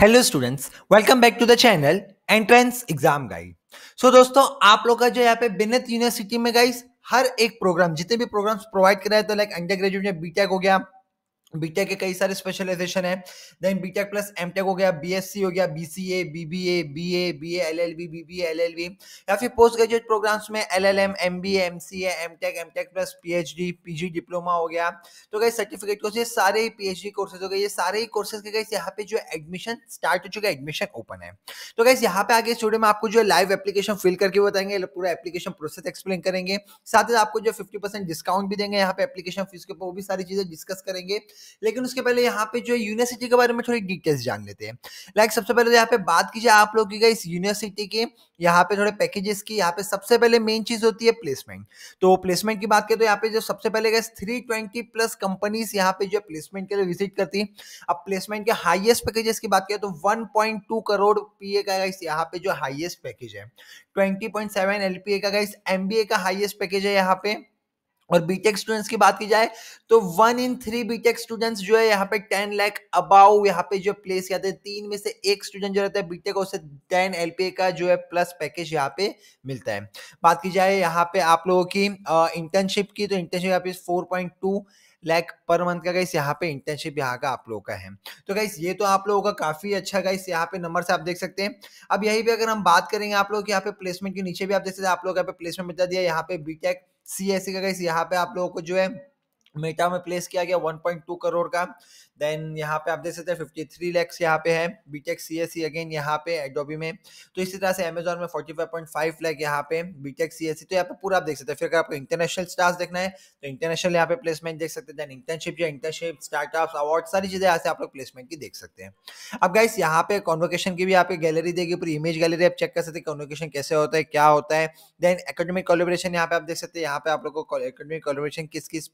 Hello students welcome back to the channel entrance exam guide so दोस्तों आप लोग का जो यहाँ पे बिनत यूनिवर्सिटी में गाइस हर एक प्रोग्राम जितने भी प्रोग्राम्स प्रोवाइड कराए तो लाइक अंडर ग्रेजुएट या बीटेक हो गया बीटेक e के कई सारे स्पेशलाइजेशन है देन बीटेक प्लस एमटेक हो गया बीएससी हो गया BCA BBA BA BA LLB BBA LLB या फिर पोस्ट ग्रेजुएट प्रोग्राम्स में LLM MBA MCA MTech MTech plus PhD PG diploma हो गया तो कई सर्टिफिकेट कोर्स ये सारे ही पीएचडी कोर्सेज हो गए ये सारे ही कोर्सेज के गाइस यहाँ पे जो एडमिशन स्टार्ट हो चुका है एडमिशन ओपन है तो गाइस यहाँ पे आगे स्टूडियो में आपको जो लाइव एप्लीकेशन फिल करके बताएंगे पूरा एप्लीकेशन प्रोसेस एक्सप्लेन करेंगे साथ ही आपको जो फिफ्टी डिस्काउंट भी देंगे यहाँ पे एप्लीकेशन फीस के ऊपर वो भी सारी चीजें डिस्कस करेंगे लेकिन उसके पहले यहाँ पे जो है यूनिवर्सिटी के बारे में थोड़ी डिटेल्स जान लेते हैं लाइक सबसे पहले तो यहाँ पे बात कीजिए आप लोग की इस यूनिवर्सिटी के यहाँ पे थोड़े पैकेजेस की यहाँ पे सबसे पहले मेन चीज होती है प्लेसमेंट तो प्लेसमेंट की बात करें तो यहाँ पे जो सबसे पहले गए थ्री ट्वेंटी प्लस कंपनीज यहाँ पे जो प्लेसमेंट के लिए विजिट करती है अब प्लेसमेंट के हाईएस्ट पैकेजेस की बात करें तो one point two crore P A का गाइस यहाँ पे जो हाइएस्ट पैकेज है twenty point seven L P A का गाइस एम बी ए का हाइएस्ट पैकेज है यहाँ पे और बीटेक स्टूडेंट्स e की बात की जाए तो one in three BTech students जो है यहाँ पे टेन लैक अबाउ यहाँ पे जो प्लेस आते तीन में से एक स्टूडेंट जो रहता है बीटेक e उसे टेन ए का जो है प्लस पैकेज यहाँ पे मिलता है बात की जाए यहाँ पे आप लोगों की इंटर्नशिप की तो इंटर्नशिप यहाँ पे फोर पॉइंट टू लाइक पर मंथ का गाइस यहाँ पे इंटर्नशिप यहाँ का आप लोगों का है तो गाइस ये तो आप लोगों का काफी अच्छा गाइस यहाँ पे नंबर से आप देख सकते हैं अब यही पे अगर हम बात करेंगे आप लोग यहाँ पे प्लेसमेंट के नीचे भी आप देख सकते हैं आप लोग यहाँ पे प्लेसमेंट बता दिया यहाँ पे बीटेक सी एस का गाइस यहाँ पे आप लोगों को जो है मेटा में प्लेस किया गया 1.2 करोड़ का देन यहाँ पे आप देख सकते हैं 53 लैक्स यहाँ पे है बीटेक सीएससी अगेन यहाँ पे एडोबी में तो इसी तरह से अमेजोन में 45.5 लैक यहाँ पे बीटेक सीएससी e। तो यहाँ पे पूरा आप देख सकते हैं फिर अगर आपको इंटरनेशनल स्टार्स देखना है तो इंटरनेशनल यहाँ पे प्लेसमेंट देख सकते हैं देन इंटर्नशिप या इंटर्नशिप स्टार्टअप अवार्ड सारी चीज़ें यहाँ से आप लोग प्लेसमेंट की देख सकते हैं अब गाइस यहाँ पे कॉन्वोकेशन की भी आपकी गैलरी देगी पूरी इमेज गैलरी आप चेक कर सकते हैं कॉन्वोकेशन कैसे होता है क्या होता है देन एकेडमिक कोलेब्रेशन यहाँ पे आप देख सकते हैं यहाँ पे आप लोग को एकेडमिक कोलेब्रेशन किस किस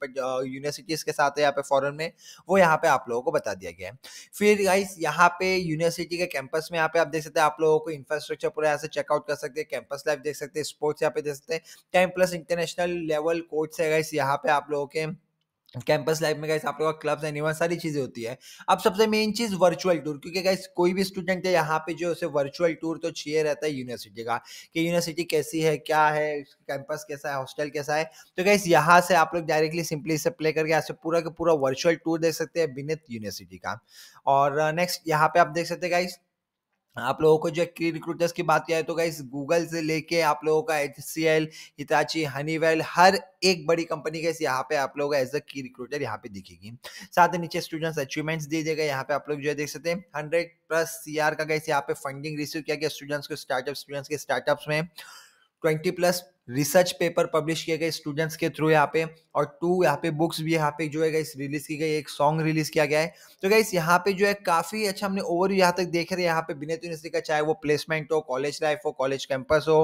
यूनिवर्सिटीज़ के साथ है यहाँ पे फॉरन में वो यहाँ पे आप लोगों को बता दिया गया है फिर गाइस यहाँ पे यूनिवर्सिटी के कैंपस में यहाँ पे आप देख सकते हैं आप लोगों को इंफ्रास्ट्रक्चर पूरा यहाँ से चेकआउट कर सकते हैं कैंपस लाइफ देख सकते हैं स्पोर्ट्स यहाँ पे देख सकते हैं ten plus international level courts है गाइस यहाँ पे आप लोगों के कैंपस लाइफ में गैस आप लोग का क्लब्स एनी इवन सारी चीज़ें होती है अब सबसे मेन चीज़ वर्चुअल टूर क्योंकि गैस कोई भी स्टूडेंट है यहाँ पे जो उसे वर्चुअल टूर तो चाहिए रहता है यूनिवर्सिटी का कि यूनिवर्सिटी कैसी है क्या है कैंपस कैसा है हॉस्टल कैसा है तो गैस यहाँ से आप लोग डायरेक्टली सिंपली इसे प्ले करके आपसे पूरा का पूरा वर्चुअल टूर देख सकते हैं बिनित यूनिवर्सिटी का और नेक्स्ट यहाँ पे आप देख सकते हैं गाइस आप लोगों को जो की रिक्रूटर्स की बात किया है तो गाइस गूगल से लेके आप लोगों का H C L Hitachi Honeywell हर एक बड़ी कंपनी के यहाँ पे आप लोग एज अ की रिक्रूटर यहाँ पे दिखेगी साथ ही नीचे स्टूडेंट्स अचीवमेंट्स दिए जाएगा यहाँ पे आप लोग जो है देख सकते हैं हंड्रेड प्लस सी का गाइस यहाँ पे फंडिंग रिसीव किया गया स्टूडेंट्स को स्टार्टअप स्टूडेंट्स के स्टार्टअप्स में twenty plus research paper publish किया गए स्टूडेंट्स के थ्रू यहाँ पे और टू यहाँ पे बुक्स भी यहाँ पे जो है गाइस रिलीज की गई एक सॉन्ग रिलीज किया गया है तो गाइस यहाँ पे जो है काफी अच्छा हमने ओवर यहाँ तक देख रहे हैं यहाँ पे बिनेत यूनिवर्सिटी का चाहे वो प्लेसमेंट हो कॉलेज लाइफ हो कॉलेज कैंपस हो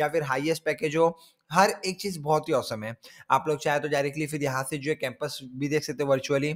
या फिर हाईएस्ट पैकेज हो हर एक चीज बहुत ही औसम है आप लोग चाहे तो डायरेक्टली फिर यहाँ से जो है कैंपस भी देख सकते हो वर्चुअली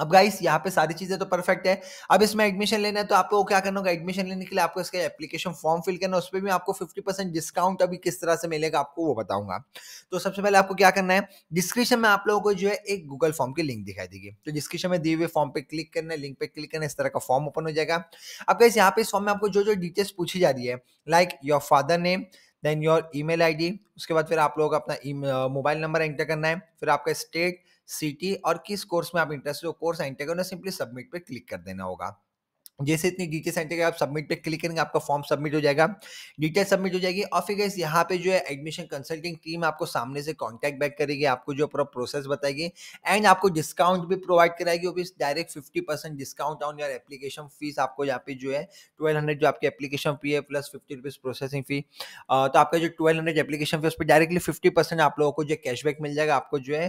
अब गाइस यहाँ पे सारी चीजें तो परफेक्ट है अब इसमें एडमिशन लेना है तो आपको क्या करना होगा एडमिशन लेने के लिए आपको इसका एप्लीकेशन फॉर्म फिल करना है उस पर भी आपको 50 परसेंट डिस्काउंट अभी किस तरह से मिलेगा आपको वो बताऊंगा तो सबसे पहले आपको क्या करना है डिस्क्रिप्शन में आप लोगों को जो है एक गूगल फॉर्म की लिंक दिखाई देगी तो डिस्क्रिप्शन में दिए हुए फॉर्म पे क्लिक करना है लिंक पे क्लिक करना है इस तरह का फॉर्म ओपन हो जाएगा अब गाइस यहाँ पे इस फॉर्म में आपको जो जो डिटेल्स पूछी जा रही है like your father name then your email ID उसके बाद फिर आप लोग अपना मोबाइल नंबर एंटर करना है फिर आपका स्टेट सीटी और किस कोर्स में आप इंटरेस्ट हो कोर्स एंटेगो सिंपली सबमिट पे क्लिक कर देना होगा जैसे इतनी डिटेल सेंटर के आप सबमिट पे क्लिक करेंगे आपका फॉर्म सबमिट हो जाएगा डिटेल सबमिट हो जाएगी और फिर गैस यहाँ पे जो है एडमिशन कंसल्टिंग टीम आपको सामने से कांटेक्ट बैक करेगी आपको जो पूरा प्रोसेस बताएगी एंड आपको डिस्काउंट भी प्रोवाइड कराएगी वो भी direct fifty percent discount on your application fees आपको यहाँ पे जो है ट्वेल्व हंड्रेड जो आपकी एप्लीकेशन फी है plus fifty rupees processing fee तो आपका जो ट्वेल्व हंड्रेड एप्लीकेशन फी उस पर डायरेक्टली फिफ्टी परसेंट आप लोगों को जो कैशबैक मिल जाएगा आपको जो है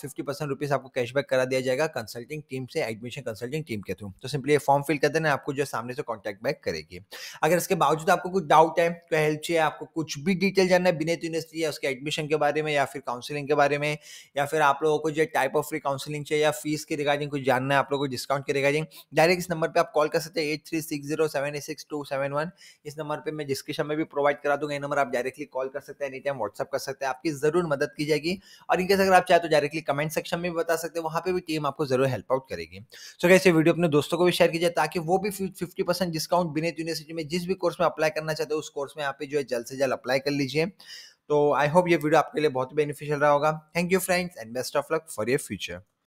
फिफ्टी परसेंट रुपीज़ आपको कैशबैक करा दिया जाएगा कंसल्टिंग टीम से एडमिशन कंसल्टिंग टीम के थ्रू तो सिंपली फॉर्म फिल मेल कर देना आपको जो सामने से कॉन्टैक्ट बैक करेगी अगर इसके बावजूद आपको कुछ डाउट है कोई हेल्प चाहिए आपको कुछ भी डिटेल जानना है बिनेत यूनिवर्सिटी या उसके एडमिशन के बारे में या फिर काउंसिलिंग के बारे में या फिर आप लोगों को जो टाइप ऑफ फ्री काउंसिलिंग चाहिए या फीस के रिगार्डिंग कुछ जानना है आप लोगों को डिस्काउंट के रिगार्डिंग डायरेक्ट इस नंबर पर आप कॉल कर सकते हैं eight three six zero seven eight six two seven one इस नंबर पर मैं डिस्क्रिप्शन में भी प्रोवाइड करा दूंगा ये नंबर आप डायरेक्टली कॉल कर सकते हैं एनी टाइम व्हाट्सअप कर सकते हैं आपकी जरूर मदद की जाएगी और इनके अगर आप चाहे तो डायरेक्टली कमेंट सेक्शन में भी बता सकते हैं वहाँ पे भी टीम आपको जरूर हेल्प आउट करेगी सो so, कैसे वीडियो अपने दोस्तों को भी शेयर कीजिए ताकि ताकि वो भी फिफ्टी परसेंट डिस्काउंट बिनेत यूनिवर्सिटी में जिस भी कोर्स में अप्लाई करना चाहते हो उस कोर्स में यहाँ पे जो है जल्द से जल्द अप्लाई कर लीजिए तो आई होप ये वीडियो आपके लिए बहुत बेनिफिशियल रहा होगा thank you friends and best of luck for your future